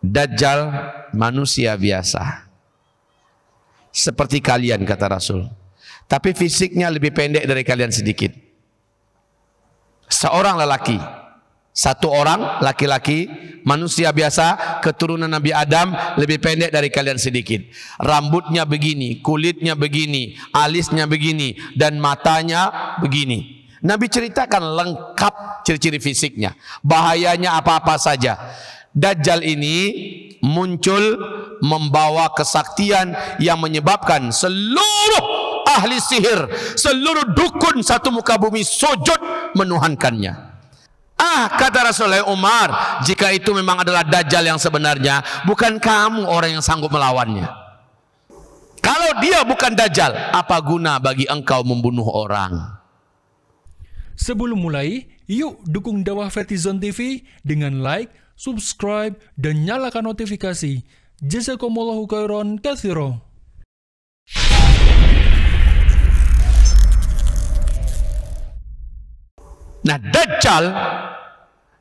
Dajjal manusia biasa. Seperti kalian kata Rasul. Tapi fisiknya lebih pendek dari kalian sedikit. Seorang lelaki, satu orang laki-laki manusia biasa keturunan Nabi Adam lebih pendek dari kalian sedikit. Rambutnya begini, kulitnya begini, alisnya begini dan matanya begini. Nabi ceritakan lengkap ciri-ciri fisiknya, bahayanya apa-apa saja. Dajjal ini muncul membawa kesaktian yang menyebabkan seluruh ahli sihir, seluruh dukun satu muka bumi sujud menuhankannya. Ah, kata Rasulullah Umar, jika itu memang adalah dajjal yang sebenarnya, bukan kamu orang yang sanggup melawannya. Kalau dia bukan dajjal, apa guna bagi engkau membunuh orang? Sebelum mulai, yuk dukung dakwah Fertizon TV dengan like, subscribe, dan nyalakan notifikasi. Jazakumullahu khairan kathiro. Nah, Dajjal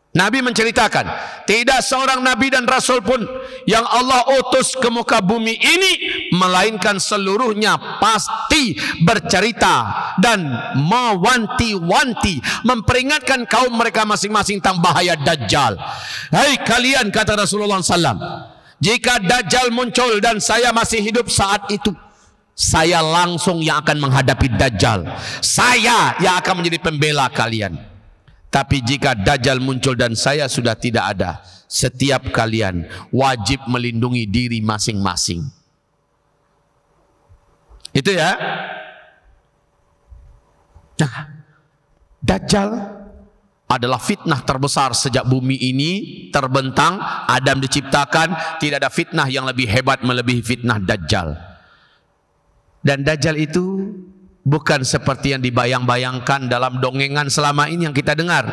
Nabi menceritakan, tidak seorang nabi dan rasul pun yang Allah utus ke muka bumi ini melainkan seluruhnya pasti bercerita dan mewanti-wanti memperingatkan kaum mereka masing-masing tentang bahaya dajjal. Hai hey, kalian kata Rasulullah SAW, jika dajjal muncul dan saya masih hidup saat itu, saya langsung yang akan menghadapi dajjal. Saya yang akan menjadi pembela kalian. Tapi jika Dajjal muncul dan saya sudah tidak ada, setiap kalian wajib melindungi diri masing-masing. Itu ya. Nah, Dajjal adalah fitnah terbesar sejak bumi ini terbentang, Adam diciptakan, tidak ada fitnah yang lebih hebat melebihi fitnah Dajjal. Dan Dajjal itu Bukan seperti yang dibayang-bayangkan dalam dongengan selama ini yang kita dengar.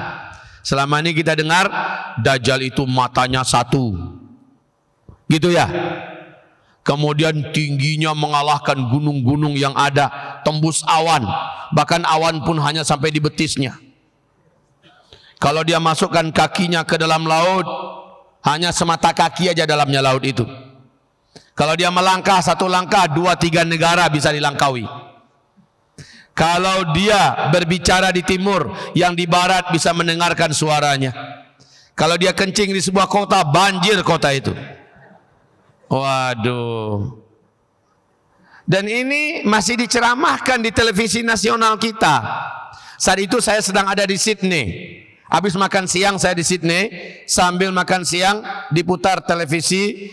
Selama ini kita dengar Dajjal itu matanya satu. Gitu ya. Kemudian tingginya mengalahkan gunung-gunung yang ada, tembus awan, bahkan awan pun hanya sampai di betisnya. Kalau dia masukkan kakinya ke dalam laut, hanya semata kaki aja dalamnya laut itu. Kalau dia melangkah satu langkah, dua tiga negara bisa dilangkawi. Kalau dia berbicara di timur, yang di barat bisa mendengarkan suaranya. Kalau dia kencing di sebuah kota, banjir kota itu. Waduh. Dan ini masih diceramahkan di televisi nasional kita. Saat itu saya sedang ada di Sydney. Habis makan siang saya di Sydney, sambil makan siang diputar televisi.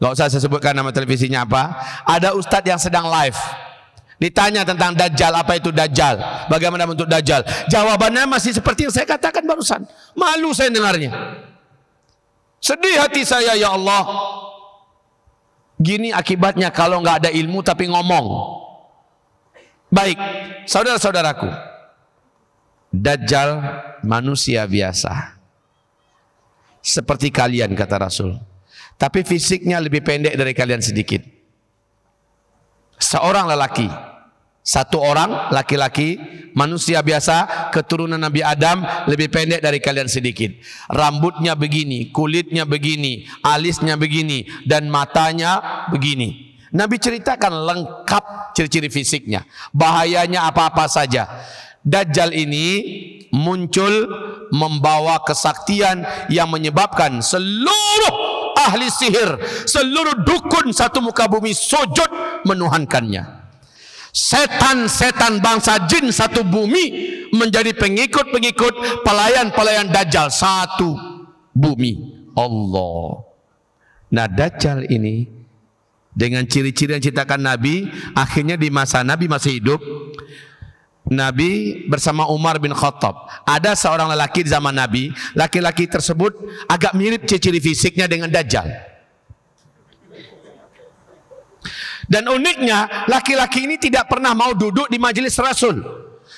Gak usah saya sebutkan nama televisinya apa. Ada ustadz yang sedang live Ditanya tentang Dajjal, apa itu Dajjal? Bagaimana bentuk Dajjal? Jawabannya masih seperti yang saya katakan barusan. Malu saya dengarnya. Sedih hati saya, ya Allah. Gini akibatnya kalau nggak ada ilmu tapi ngomong. Baik, saudara-saudaraku. Dajjal manusia biasa. Seperti kalian, kata Rasul. Tapi fisiknya lebih pendek dari kalian sedikit seorang lelaki. Satu orang laki-laki, manusia biasa, keturunan Nabi Adam lebih pendek dari kalian sedikit. Rambutnya begini, kulitnya begini, alisnya begini, dan matanya begini. Nabi ceritakan lengkap ciri-ciri fisiknya, bahayanya apa-apa saja. Dajjal ini muncul membawa kesaktian yang menyebabkan seluruh ahli sihir, seluruh dukun satu muka bumi sujud menuhankannya. Setan-setan bangsa jin satu bumi menjadi pengikut-pengikut pelayan-pelayan dajjal satu bumi. Allah. Nah, dajjal ini dengan ciri-ciri yang ceritakan Nabi, akhirnya di masa Nabi masih hidup, Nabi bersama Umar bin Khattab. Ada seorang lelaki di zaman Nabi, laki-laki tersebut agak mirip ciri-ciri fisiknya dengan Dajjal. Dan uniknya, laki-laki ini tidak pernah mau duduk di majelis Rasul.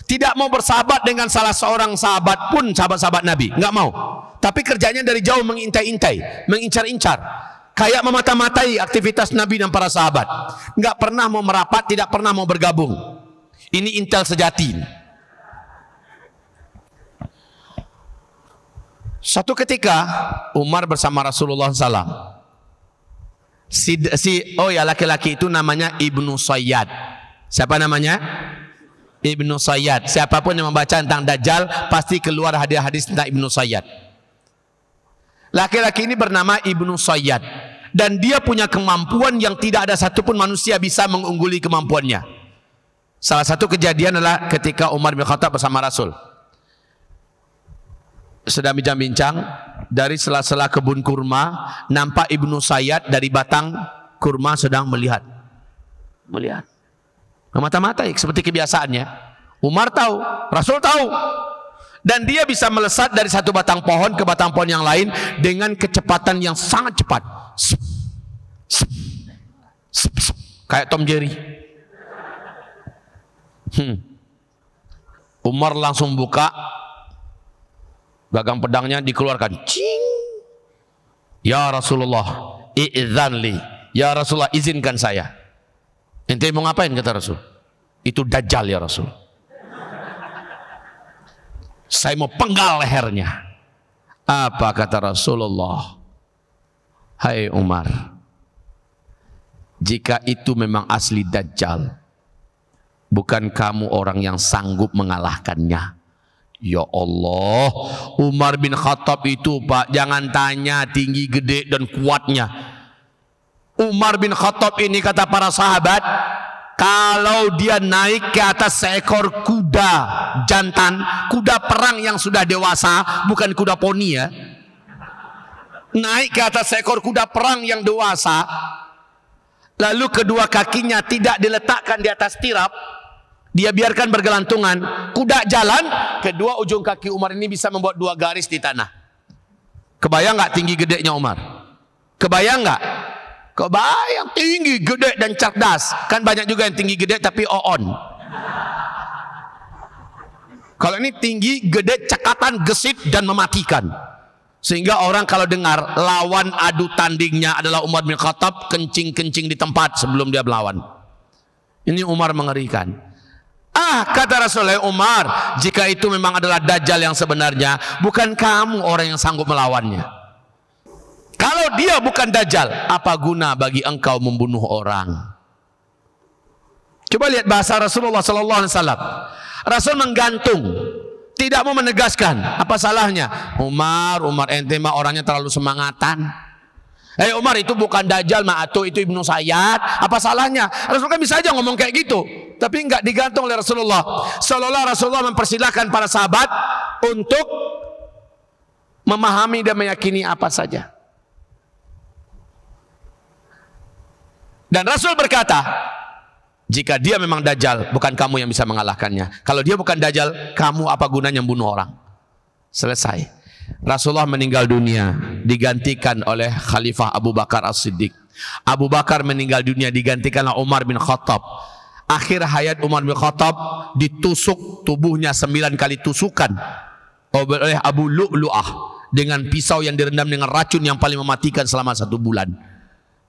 Tidak mau bersahabat dengan salah seorang sahabat pun sahabat-sahabat Nabi. Enggak mau. Tapi kerjanya dari jauh mengintai-intai, mengincar-incar. Kayak memata-matai aktivitas Nabi dan para sahabat. Enggak pernah mau merapat, tidak pernah mau bergabung. Ini intel sejati. Satu ketika Umar bersama Rasulullah SAW. Si, si oh ya laki-laki itu namanya Ibnu Sayyad. Siapa namanya? Ibnu Sayyad. Siapapun yang membaca tentang Dajjal pasti keluar hadis-hadis tentang Ibnu Sayyad. Laki-laki ini bernama Ibnu Sayyad dan dia punya kemampuan yang tidak ada satupun manusia bisa mengungguli kemampuannya. Salah satu kejadian adalah ketika Umar bin Khattab bersama Rasul. Sedang bincang-bincang dari sela-sela kebun kurma, nampak Ibnu Sayyad dari batang kurma sedang melihat. Melihat. mata mata seperti kebiasaannya. Umar tahu, Rasul tahu. Dan dia bisa melesat dari satu batang pohon ke batang pohon yang lain dengan kecepatan yang sangat cepat. Sip, sip, sip, sip. Kayak Tom Jerry Hmm. Umar langsung buka gagang pedangnya dikeluarkan. Cing. Ya Rasulullah, i'dzanli. Ya Rasulullah, izinkan saya. Ente mau ngapain kata Rasul? Itu dajjal ya Rasul. Saya mau penggal lehernya. Apa kata Rasulullah? Hai Umar, jika itu memang asli dajjal, Bukan kamu orang yang sanggup mengalahkannya. Ya Allah, Umar bin Khattab itu Pak, jangan tanya tinggi gede dan kuatnya. Umar bin Khattab ini kata para sahabat, kalau dia naik ke atas seekor kuda jantan, kuda perang yang sudah dewasa, bukan kuda poni ya. Naik ke atas seekor kuda perang yang dewasa, lalu kedua kakinya tidak diletakkan di atas tirap, dia biarkan bergelantungan. Kuda jalan, kedua ujung kaki Umar ini bisa membuat dua garis di tanah. Kebayang nggak tinggi gede nya Umar? Kebayang nggak? Kebayang tinggi, gede dan cerdas. Kan banyak juga yang tinggi gede tapi oon. Kalau ini tinggi, gede, cekatan, gesit dan mematikan. Sehingga orang kalau dengar lawan adu tandingnya adalah Umar bin Khattab kencing-kencing di tempat sebelum dia melawan. Ini Umar mengerikan. Ah, kata Rasulullah Umar, jika itu memang adalah dajjal yang sebenarnya, bukan kamu orang yang sanggup melawannya. Kalau dia bukan dajjal, apa guna bagi engkau membunuh orang? Coba lihat bahasa Rasulullah sallallahu alaihi wasallam. Rasul menggantung, tidak mau menegaskan. Apa salahnya? Umar, Umar ente mah orangnya terlalu semangatan. Hei eh, Umar itu bukan Dajjal Ma'atu itu Ibnu Sayyad. Apa salahnya? Rasul kan bisa aja ngomong kayak gitu. Tapi nggak digantung oleh Rasulullah. Seolah-olah Rasulullah mempersilahkan para sahabat untuk memahami dan meyakini apa saja. Dan Rasul berkata, jika dia memang Dajjal, bukan kamu yang bisa mengalahkannya. Kalau dia bukan Dajjal, kamu apa gunanya bunuh orang? Selesai. Rasulullah meninggal dunia digantikan oleh Khalifah Abu Bakar As-Siddiq. Abu Bakar meninggal dunia digantikanlah Umar bin Khattab. Akhir hayat Umar bin Khattab ditusuk tubuhnya sembilan kali tusukan oleh Abu Lu'lu'ah dengan pisau yang direndam dengan racun yang paling mematikan selama satu bulan.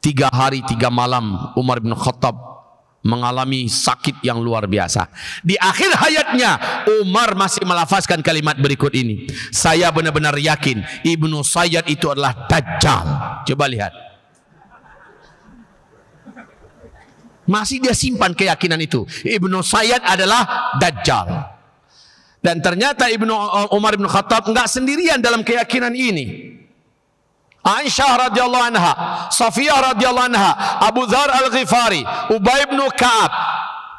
Tiga hari, tiga malam Umar bin Khattab mengalami sakit yang luar biasa. Di akhir hayatnya Umar masih melafazkan kalimat berikut ini. Saya benar-benar yakin Ibnu Sayyid itu adalah dajjal. Coba lihat. Masih dia simpan keyakinan itu. Ibnu Sayyid adalah dajjal. Dan ternyata Ibnu uh, Umar bin Khattab enggak sendirian dalam keyakinan ini. Aisyah radhiyallahu anha, Safiyah radhiyallahu anha, Abu Dzar al-Ghifari, Ubay bin Ka'ab,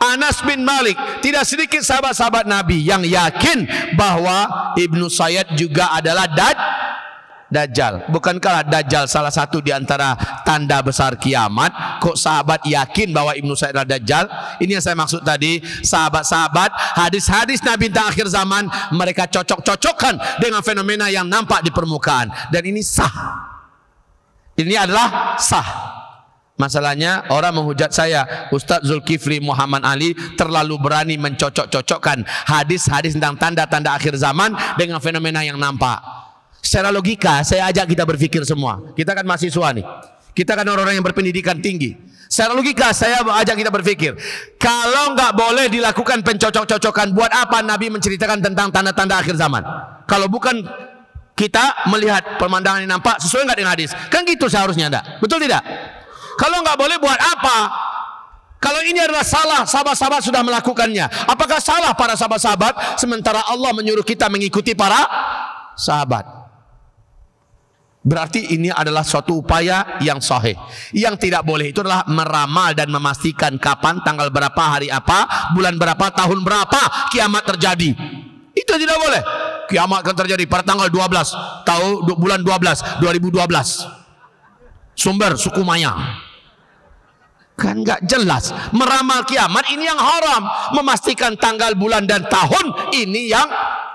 Anas bin Malik, tidak sedikit sahabat-sahabat Nabi yang yakin bahwa Ibnu Sayyid juga adalah dad Dajjal. Bukankah Dajjal salah satu di antara tanda besar kiamat? Kok sahabat yakin bahwa Ibnu Said adalah Dajjal? Ini yang saya maksud tadi, sahabat-sahabat, hadis-hadis Nabi tentang akhir zaman, mereka cocok-cocokkan dengan fenomena yang nampak di permukaan. Dan ini sah. Ini adalah sah. Masalahnya orang menghujat saya, Ustadz Zulkifli Muhammad Ali terlalu berani mencocok-cocokkan hadis-hadis tentang tanda-tanda akhir zaman dengan fenomena yang nampak. Secara logika, saya ajak kita berpikir semua. Kita kan mahasiswa nih. Kita kan orang-orang yang berpendidikan tinggi. Secara logika saya ajak kita berpikir, kalau nggak boleh dilakukan pencocok-cocokan, buat apa Nabi menceritakan tentang tanda-tanda akhir zaman? Kalau bukan kita melihat pemandangan yang nampak sesuai nggak dengan hadis? Kan gitu seharusnya enggak. Betul tidak? Kalau nggak boleh buat apa? Kalau ini adalah salah, sahabat-sahabat sudah melakukannya. Apakah salah para sahabat-sahabat sementara Allah menyuruh kita mengikuti para sahabat? Berarti ini adalah suatu upaya yang sahih. Yang tidak boleh itu adalah meramal dan memastikan kapan, tanggal berapa, hari apa, bulan berapa, tahun berapa kiamat terjadi. Itu tidak boleh kiamat akan terjadi pada tanggal 12 tahu bulan 12 2012 sumber suku Maya kan nggak jelas meramal kiamat ini yang haram memastikan tanggal bulan dan tahun ini yang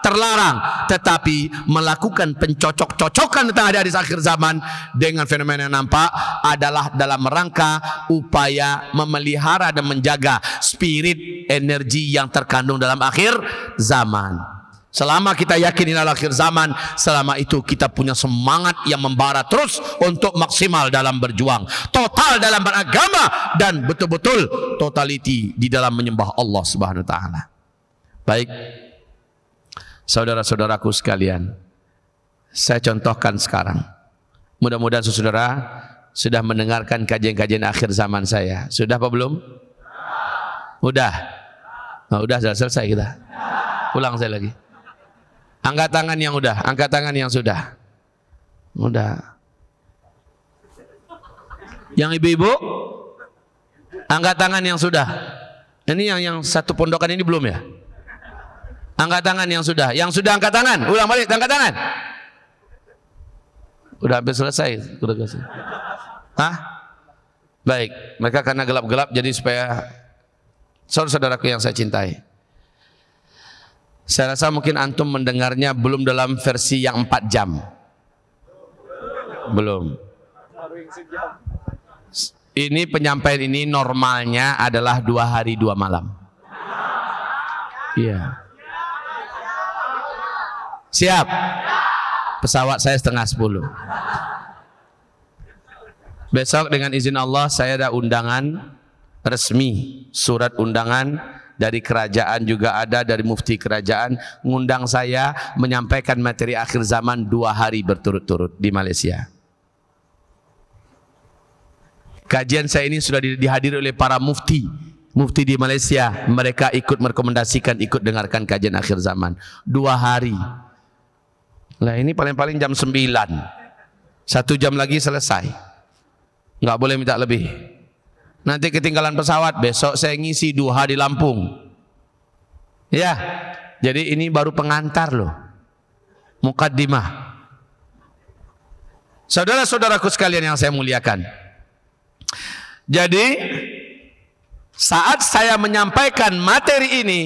terlarang tetapi melakukan pencocok-cocokan tentang hadis akhir zaman dengan fenomena yang nampak adalah dalam rangka upaya memelihara dan menjaga spirit energi yang terkandung dalam akhir zaman Selama kita yakin ini akhir zaman, selama itu kita punya semangat yang membara terus untuk maksimal dalam berjuang, total dalam beragama dan betul-betul totality di dalam menyembah Allah Subhanahu wa taala. Baik. Saudara-saudaraku sekalian, saya contohkan sekarang. Mudah-mudahan saudara sudah mendengarkan kajian-kajian akhir zaman saya. Sudah apa belum? Sudah. Nah, oh, sudah selesai kita. Pulang saya lagi. Angkat tangan yang udah, angkat tangan yang sudah. Udah. Yang ibu-ibu, angkat tangan yang sudah. Ini yang yang satu pondokan ini belum ya? Angkat tangan yang sudah. Yang sudah angkat tangan. Ulang balik, angkat tangan. Udah hampir selesai. Udah selesai. Hah? Baik. Mereka karena gelap-gelap jadi supaya saudara-saudaraku yang saya cintai. Saya rasa mungkin antum mendengarnya belum dalam versi yang 4 jam. Belum. Ini penyampaian ini normalnya adalah dua hari dua malam. Iya. Siap. Pesawat saya setengah sepuluh. Besok dengan izin Allah saya ada undangan resmi surat undangan dari kerajaan juga ada, dari mufti kerajaan ngundang saya menyampaikan materi akhir zaman dua hari berturut-turut di Malaysia. Kajian saya ini sudah dihadiri oleh para mufti. Mufti di Malaysia, mereka ikut merekomendasikan, ikut dengarkan kajian akhir zaman. Dua hari. Nah ini paling-paling jam 9. Satu jam lagi selesai. Nggak boleh minta lebih. Nanti ketinggalan pesawat, besok saya ngisi duha di Lampung. Ya, jadi ini baru pengantar loh. Mukaddimah. Saudara-saudaraku sekalian yang saya muliakan. Jadi, saat saya menyampaikan materi ini,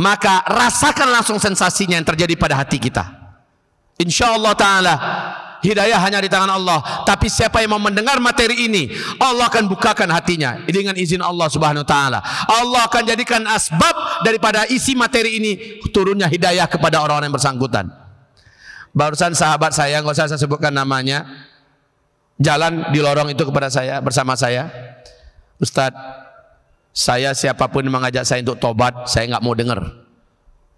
maka rasakan langsung sensasinya yang terjadi pada hati kita. Insya Allah Ta'ala Hidayah hanya di tangan Allah. Tapi siapa yang mau mendengar materi ini, Allah akan bukakan hatinya dengan izin Allah Subhanahu wa taala. Allah akan jadikan asbab daripada isi materi ini turunnya hidayah kepada orang-orang yang bersangkutan. Barusan sahabat saya, nggak usah saya sebutkan namanya, jalan di lorong itu kepada saya bersama saya. Ustadz, saya siapapun mengajak saya untuk tobat, saya nggak mau dengar.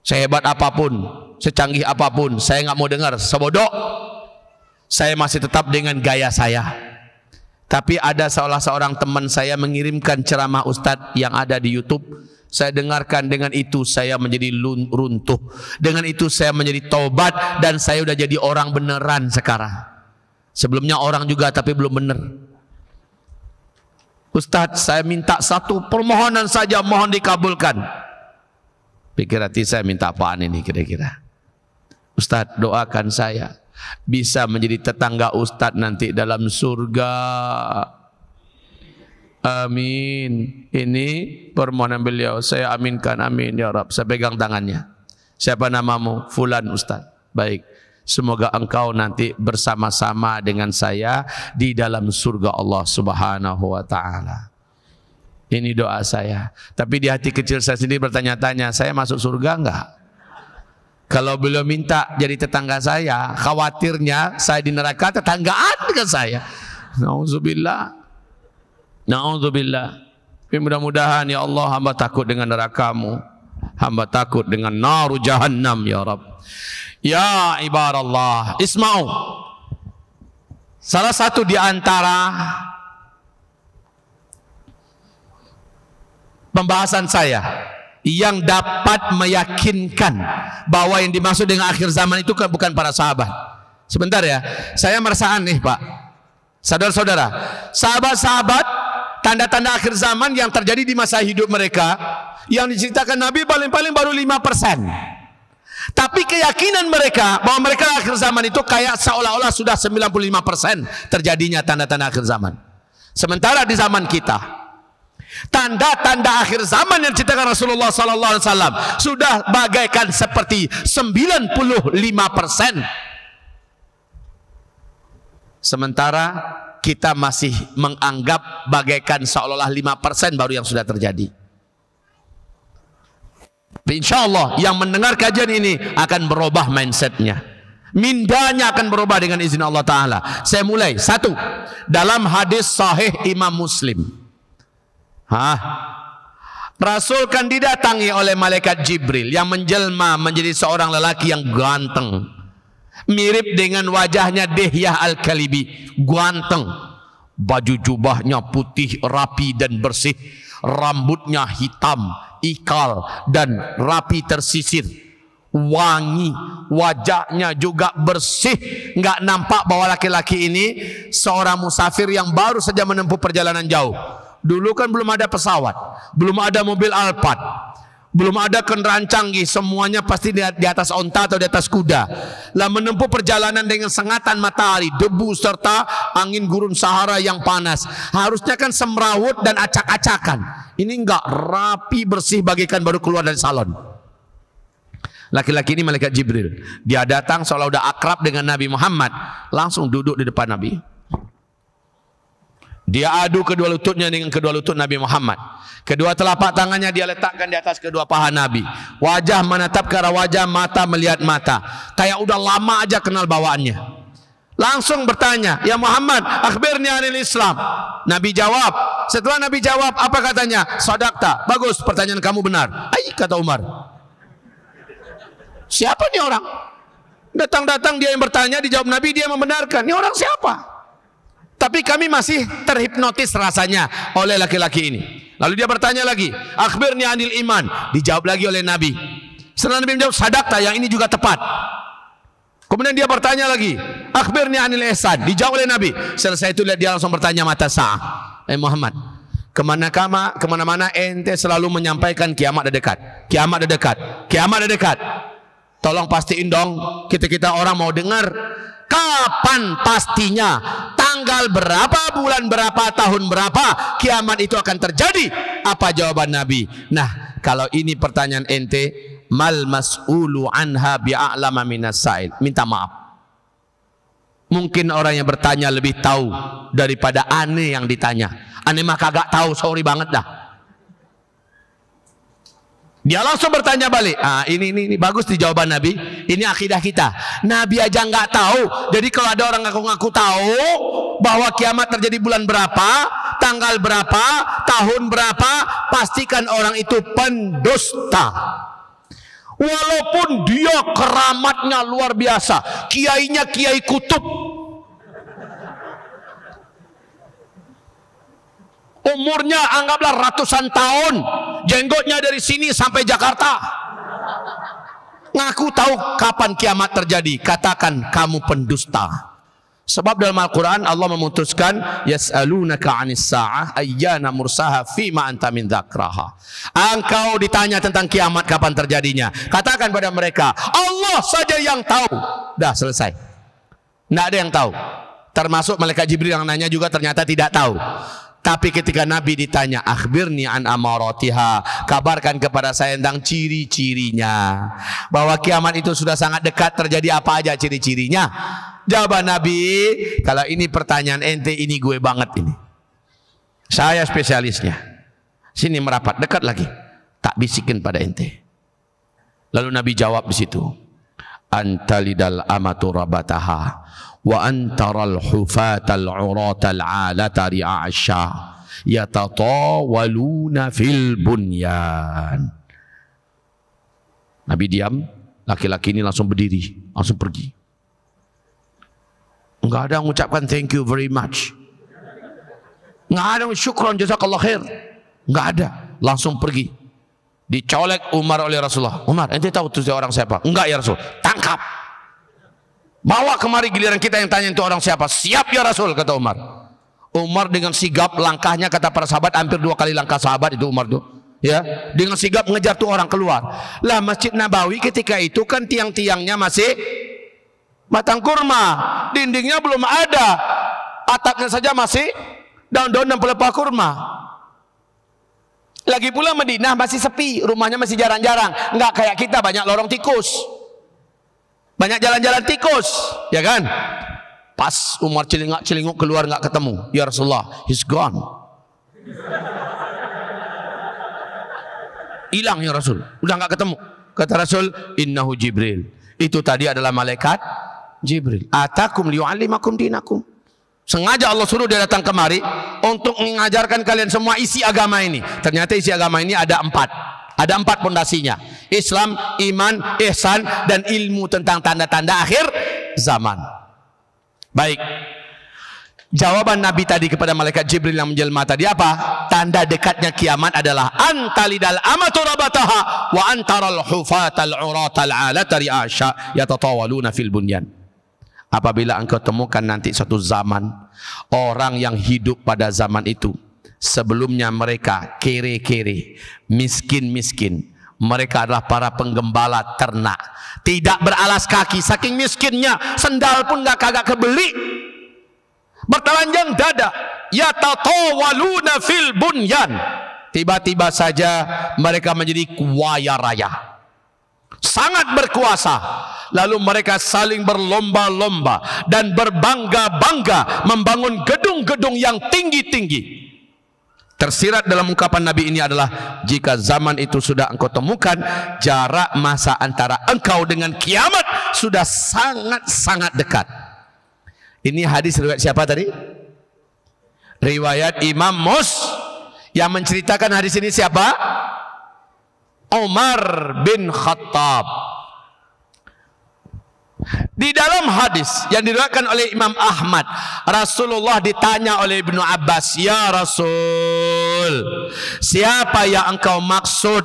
Sehebat apapun, secanggih apapun, saya nggak mau dengar. Sebodoh, saya masih tetap dengan gaya saya. Tapi ada salah seorang teman saya mengirimkan ceramah Ustadz yang ada di YouTube. Saya dengarkan dengan itu saya menjadi runtuh. Dengan itu saya menjadi taubat dan saya udah jadi orang beneran sekarang. Sebelumnya orang juga tapi belum bener. Ustadz saya minta satu permohonan saja mohon dikabulkan. Pikir hati saya minta apaan ini kira-kira. Ustadz doakan saya bisa menjadi tetangga ustaz nanti dalam surga. Amin. Ini permohonan beliau. Saya aminkan. Amin ya Rab. Saya pegang tangannya. Siapa namamu? Fulan Ustaz. Baik. Semoga engkau nanti bersama-sama dengan saya di dalam surga Allah Subhanahu wa taala. Ini doa saya. Tapi di hati kecil saya sendiri bertanya-tanya, saya masuk surga enggak? Kalau beliau minta jadi tetangga saya, khawatirnya saya di neraka tetanggaan dengan saya. Nauzubillah. Nauzubillah. Tapi mudah-mudahan ya Allah hamba takut dengan nerakamu. Hamba takut dengan naru jahannam ya Rabb. Ya ibarallah. Isma'u. Salah satu di antara pembahasan saya yang dapat meyakinkan bahwa yang dimaksud dengan akhir zaman itu bukan para sahabat. Sebentar ya, saya merasa aneh pak. Saudara-saudara, sahabat-sahabat tanda-tanda akhir zaman yang terjadi di masa hidup mereka yang diceritakan Nabi paling-paling baru 5%. Tapi keyakinan mereka bahwa mereka akhir zaman itu kayak seolah-olah sudah 95% terjadinya tanda-tanda akhir zaman. Sementara di zaman kita Tanda-tanda akhir zaman yang diceritakan Rasulullah sallallahu alaihi wasallam sudah bagaikan seperti 95%. Sementara kita masih menganggap bagaikan seolah-olah 5% baru yang sudah terjadi. Insya Allah yang mendengar kajian ini akan berubah mindsetnya. Mindanya akan berubah dengan izin Allah Ta'ala. Saya mulai. Satu. Dalam hadis sahih Imam Muslim. Hah? Rasul kan didatangi oleh malaikat Jibril yang menjelma menjadi seorang lelaki yang ganteng. Mirip dengan wajahnya Dehyah Al-Kalibi, ganteng. Baju jubahnya putih, rapi dan bersih. Rambutnya hitam, ikal dan rapi tersisir. Wangi, wajahnya juga bersih. nggak nampak bahwa laki-laki ini seorang musafir yang baru saja menempuh perjalanan jauh Dulu kan belum ada pesawat, belum ada mobil Alphard, belum ada kendaraan canggih, semuanya pasti di atas onta atau di atas kuda. Lah menempuh perjalanan dengan sengatan matahari, debu serta angin gurun Sahara yang panas. Harusnya kan semrawut dan acak-acakan. Ini enggak rapi bersih bagikan baru keluar dari salon. Laki-laki ini malaikat Jibril. Dia datang seolah udah akrab dengan Nabi Muhammad, langsung duduk di depan Nabi. Dia adu kedua lututnya dengan kedua lutut Nabi Muhammad. Kedua telapak tangannya dia letakkan di atas kedua paha Nabi. Wajah menatap ke arah wajah, mata melihat mata. Kayak udah lama aja kenal bawaannya. Langsung bertanya, "Ya Muhammad, akhirnya anil Islam." Nabi jawab. Setelah Nabi jawab, apa katanya? "Sadaqta." Bagus, pertanyaan kamu benar. Ai kata Umar. Siapa nih orang? Datang-datang dia yang bertanya, dijawab Nabi, dia membenarkan. Ini orang siapa? Tapi kami masih terhipnotis rasanya oleh laki-laki ini. Lalu dia bertanya lagi, Akhirnya anil iman. Dijawab lagi oleh Nabi. Setelah Nabi menjawab, sadakta yang ini juga tepat. Kemudian dia bertanya lagi, Akhirnya anil esad Dijawab oleh Nabi. Selesai itu dia langsung bertanya mata sah. Eh Muhammad, kemana kama? kemana-mana ente selalu menyampaikan kiamat ada dekat. Kiamat ada dekat. Kiamat ada dekat. Tolong pastiin dong, kita-kita orang mau dengar kapan pastinya, tanggal berapa, bulan berapa, tahun berapa kiamat itu akan terjadi? Apa jawaban Nabi? Nah, kalau ini pertanyaan ente, mal mas'ulu anha bi'a'lama minas sa'il. Minta maaf. Mungkin orang yang bertanya lebih tahu daripada aneh yang ditanya. Aneh mah kagak tahu, sorry banget dah. Dia langsung bertanya balik. Ah, ini, ini ini bagus di jawaban Nabi. Ini akidah kita. Nabi aja nggak tahu. Jadi kalau ada orang ngaku-ngaku tahu bahwa kiamat terjadi bulan berapa, tanggal berapa, tahun berapa, pastikan orang itu pendusta. Walaupun dia keramatnya luar biasa, kiainya kiai kutub. Umurnya anggaplah ratusan tahun, jenggotnya dari sini sampai Jakarta ngaku tahu kapan kiamat terjadi katakan kamu pendusta Sebab dalam Al-Quran Allah memutuskan Yas'alunaka anis sa'ah ayyana mursaha fima anta min dhakraha. Engkau ditanya tentang kiamat kapan terjadinya. Katakan pada mereka, Allah saja yang tahu. Dah selesai. Tidak ada yang tahu. Termasuk malaikat Jibril yang nanya juga ternyata tidak tahu. Tapi ketika Nabi ditanya, akhbirni an amarotiha, kabarkan kepada saya tentang ciri-cirinya. Bahwa kiamat itu sudah sangat dekat, terjadi apa aja ciri-cirinya. Jawab Nabi, kalau ini pertanyaan ente, ini gue banget ini. Saya spesialisnya. Sini merapat, dekat lagi. Tak bisikin pada ente. Lalu Lalu Nabi jawab di situ antalidal amatu rabataha wa antaral hufatal uratal alata ri'asha yatatawaluna fil bunyan Nabi diam laki-laki ini langsung berdiri langsung pergi enggak ada mengucapkan thank you very much enggak ada syukron jazakallah khair enggak ada langsung pergi dicolek Umar oleh Rasulullah Umar ente tahu tuh orang siapa enggak ya Rasul tangkap Bawa kemari giliran kita yang tanya itu orang siapa. Siap ya Rasul, kata Umar. Umar dengan sigap langkahnya, kata para sahabat, hampir dua kali langkah sahabat itu Umar tuh. Ya, dengan sigap mengejar tuh orang keluar. Lah Masjid Nabawi ketika itu kan tiang-tiangnya masih batang kurma, dindingnya belum ada, atapnya saja masih daun-daun dan pelepah kurma. Lagi pula Madinah masih sepi, rumahnya masih jarang-jarang, nggak kayak kita banyak lorong tikus. Banyak jalan-jalan tikus, ya kan? Pas Umar celingak-celinguk keluar nggak ketemu. Ya Rasulullah, he's gone. Hilang ya Rasul. Udah nggak ketemu. Kata Rasul, innahu Jibril. Itu tadi adalah malaikat Jibril. Atakum liu'allimakum dinakum. Sengaja Allah suruh dia datang kemari untuk mengajarkan kalian semua isi agama ini. Ternyata isi agama ini ada empat. Ada empat pondasinya. Islam, iman, ihsan, dan ilmu tentang tanda-tanda akhir zaman. Baik. Jawaban Nabi tadi kepada malaikat Jibril yang menjelma tadi apa? Tanda dekatnya kiamat adalah antalidal amaturabataha wa antaral hufatal uratal alatari asya yatatawaluna fil bunyan. Apabila engkau temukan nanti satu zaman orang yang hidup pada zaman itu Sebelumnya mereka kiri-kiri, miskin-miskin. Mereka adalah para penggembala ternak. Tidak beralas kaki, saking miskinnya sendal pun gak kagak kebeli. Bertelanjang dada, Ya waluna fil bunyan. Tiba-tiba saja mereka menjadi kuaya raya. Sangat berkuasa. Lalu mereka saling berlomba-lomba dan berbangga-bangga membangun gedung-gedung yang tinggi-tinggi. Tersirat dalam ungkapan Nabi ini adalah jika zaman itu sudah engkau temukan jarak masa antara engkau dengan kiamat sudah sangat-sangat dekat. Ini hadis riwayat siapa tadi? Riwayat Imam Mus yang menceritakan hadis ini siapa? Umar bin Khattab. Di dalam hadis yang diriwayatkan oleh Imam Ahmad, Rasulullah ditanya oleh Ibnu Abbas, "Ya Rasul, Rasul Siapa yang engkau maksud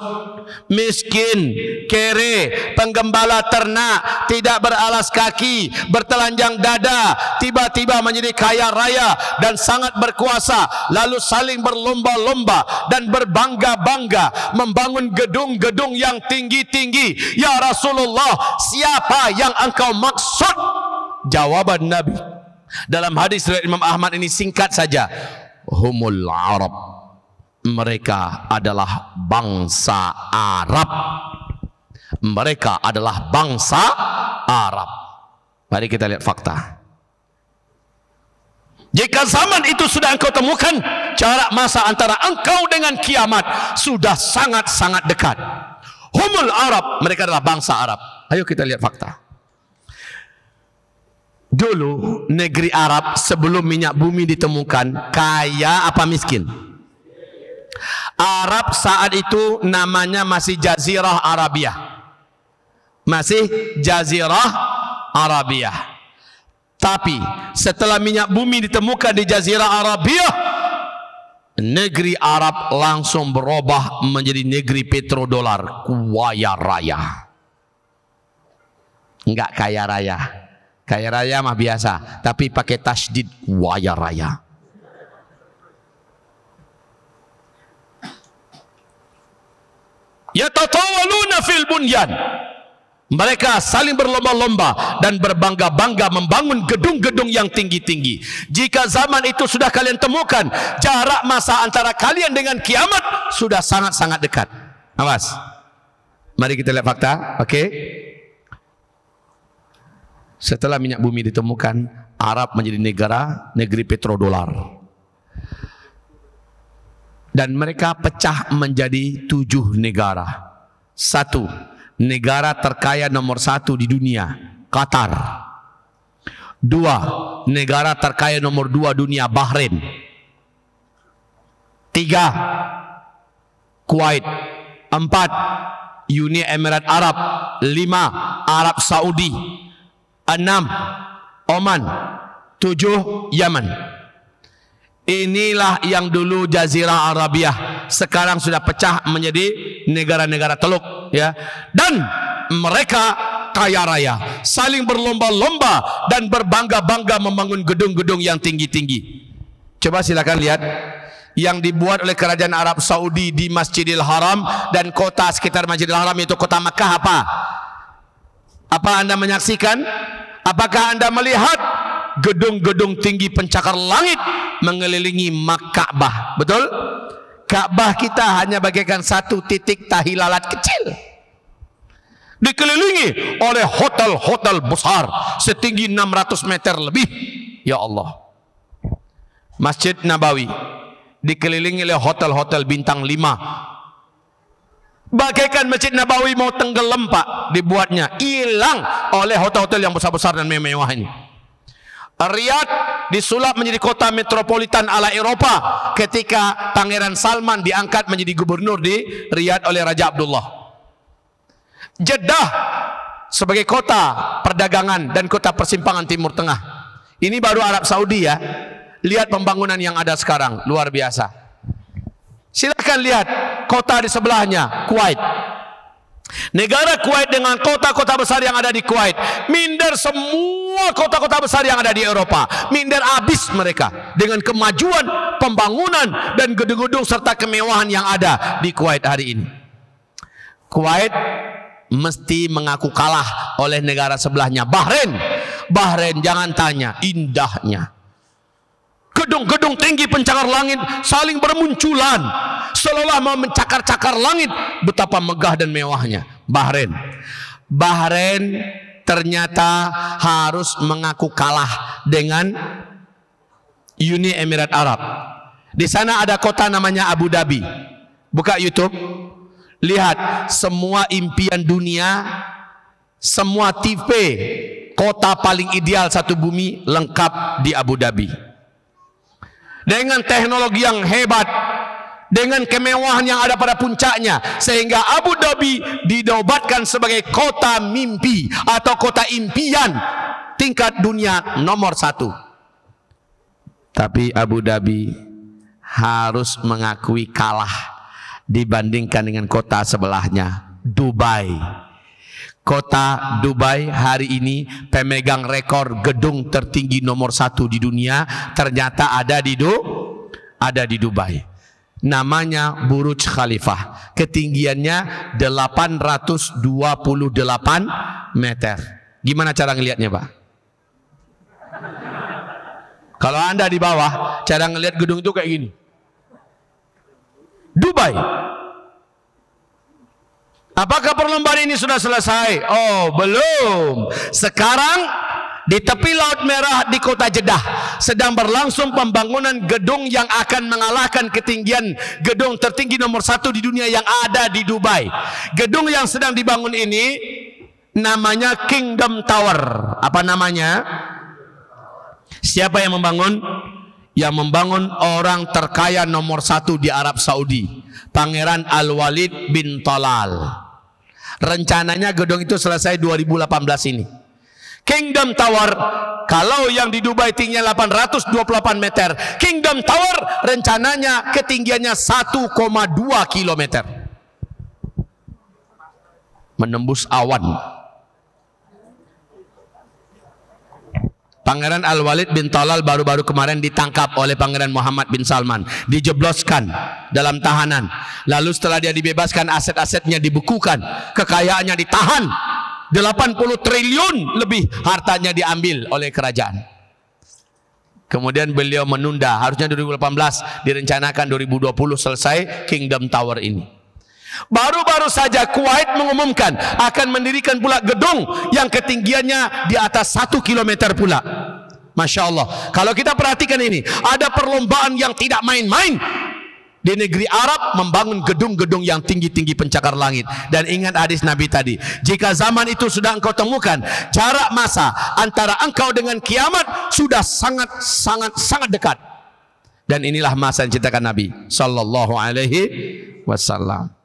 Miskin, kere, penggembala ternak Tidak beralas kaki, bertelanjang dada Tiba-tiba menjadi kaya raya dan sangat berkuasa Lalu saling berlomba-lomba dan berbangga-bangga Membangun gedung-gedung yang tinggi-tinggi Ya Rasulullah, siapa yang engkau maksud? Jawaban Nabi dalam hadis dari Imam Ahmad ini singkat saja. Humul Arab mereka adalah bangsa Arab. Mereka adalah bangsa Arab. Mari kita lihat fakta. Jika zaman itu sudah engkau temukan, jarak masa antara engkau dengan kiamat sudah sangat-sangat dekat. Humul Arab, mereka adalah bangsa Arab. Ayo kita lihat fakta. Dulu negeri Arab sebelum minyak bumi ditemukan kaya apa miskin? Arab saat itu namanya masih Jazirah Arabia, Masih Jazirah Arabia. Tapi setelah minyak bumi ditemukan di Jazirah Arabia, negeri Arab langsung berubah menjadi negeri petrodolar kaya raya. Enggak kaya raya. Kaya raya mah biasa, tapi pakai tasdid kaya raya. yatatawaluna fil bunyan mereka saling berlomba-lomba dan berbangga-bangga membangun gedung-gedung yang tinggi-tinggi. Jika zaman itu sudah kalian temukan, jarak masa antara kalian dengan kiamat sudah sangat-sangat dekat. Awas. Nah, Mari kita lihat fakta, Oke. Setelah minyak bumi ditemukan, Arab menjadi negara negeri petrodolar dan mereka pecah menjadi tujuh negara. Satu, negara terkaya nomor satu di dunia, Qatar. Dua, negara terkaya nomor dua dunia, Bahrain. Tiga, Kuwait. Empat, Uni Emirat Arab. Lima, Arab Saudi. Enam, Oman. Tujuh, Yaman. Inilah yang dulu Jazirah Arabiah sekarang sudah pecah menjadi negara-negara teluk ya. Dan mereka kaya raya, saling berlomba-lomba dan berbangga-bangga membangun gedung-gedung yang tinggi-tinggi. Coba silakan lihat yang dibuat oleh kerajaan Arab Saudi di Masjidil Haram dan kota sekitar Masjidil Haram itu kota Mekah apa? Apa Anda menyaksikan? Apakah Anda melihat gedung-gedung tinggi pencakar langit mengelilingi Ka'bah. Betul? Ka'bah kita hanya bagaikan satu titik tahi lalat kecil. Dikelilingi oleh hotel-hotel besar setinggi 600 meter lebih. Ya Allah. Masjid Nabawi dikelilingi oleh hotel-hotel bintang 5 Bagaikan Masjid Nabawi mau tenggelam pak dibuatnya hilang oleh hotel-hotel yang besar-besar dan mewah ini. Riyadh disulap menjadi kota metropolitan ala Eropa ketika Pangeran Salman diangkat menjadi gubernur di Riyadh oleh Raja Abdullah. Jeddah sebagai kota perdagangan dan kota persimpangan Timur Tengah. Ini baru Arab Saudi ya. Lihat pembangunan yang ada sekarang, luar biasa. Silakan lihat kota di sebelahnya, Kuwait. Negara Kuwait dengan kota-kota besar yang ada di Kuwait, minder semua semua kota-kota besar yang ada di Eropa. Minder abis mereka dengan kemajuan, pembangunan, dan gedung-gedung serta kemewahan yang ada di Kuwait hari ini. Kuwait mesti mengaku kalah oleh negara sebelahnya. Bahrain, Bahrain jangan tanya indahnya. Gedung-gedung tinggi pencakar langit saling bermunculan. Seolah mau mencakar-cakar langit. Betapa megah dan mewahnya. Bahrain. Bahrain ternyata harus mengaku kalah dengan Uni Emirat Arab. Di sana ada kota namanya Abu Dhabi. Buka YouTube, lihat semua impian dunia, semua tipe kota paling ideal satu bumi lengkap di Abu Dhabi. Dengan teknologi yang hebat, dengan kemewahan yang ada pada puncaknya sehingga Abu Dhabi didobatkan sebagai kota mimpi atau kota impian tingkat dunia nomor satu tapi Abu Dhabi harus mengakui kalah dibandingkan dengan kota sebelahnya Dubai Kota Dubai hari ini pemegang rekor gedung tertinggi nomor satu di dunia ternyata ada di Du ada di Dubai namanya Buruj Khalifah. Ketinggiannya 828 meter. Gimana cara ngelihatnya, Pak? Kalau Anda di bawah, cara ngelihat gedung itu kayak gini. Dubai. Apakah perlombaan ini sudah selesai? Oh, belum. Sekarang di tepi Laut Merah di kota Jeddah sedang berlangsung pembangunan gedung yang akan mengalahkan ketinggian gedung tertinggi nomor satu di dunia yang ada di Dubai. Gedung yang sedang dibangun ini namanya Kingdom Tower. Apa namanya? Siapa yang membangun? Yang membangun orang terkaya nomor satu di Arab Saudi, Pangeran Al Walid bin Talal. Rencananya gedung itu selesai 2018 ini. Kingdom Tower kalau yang di Dubai tingginya 828 meter Kingdom Tower rencananya ketinggiannya 1,2 kilometer, menembus awan Pangeran Al-Walid bin Talal baru-baru kemarin ditangkap oleh Pangeran Muhammad bin Salman. Dijebloskan dalam tahanan. Lalu setelah dia dibebaskan aset-asetnya dibukukan. Kekayaannya ditahan 80 triliun lebih hartanya diambil oleh kerajaan. Kemudian beliau menunda, harusnya 2018 direncanakan 2020 selesai Kingdom Tower ini. Baru-baru saja Kuwait mengumumkan akan mendirikan pula gedung yang ketinggiannya di atas 1 kilometer pula. Masya Allah. Kalau kita perhatikan ini, ada perlombaan yang tidak main-main di negeri Arab membangun gedung-gedung yang tinggi-tinggi pencakar langit dan ingat hadis Nabi tadi jika zaman itu sudah engkau temukan jarak masa antara engkau dengan kiamat sudah sangat-sangat sangat dekat dan inilah masa yang ceritakan Nabi sallallahu alaihi wasallam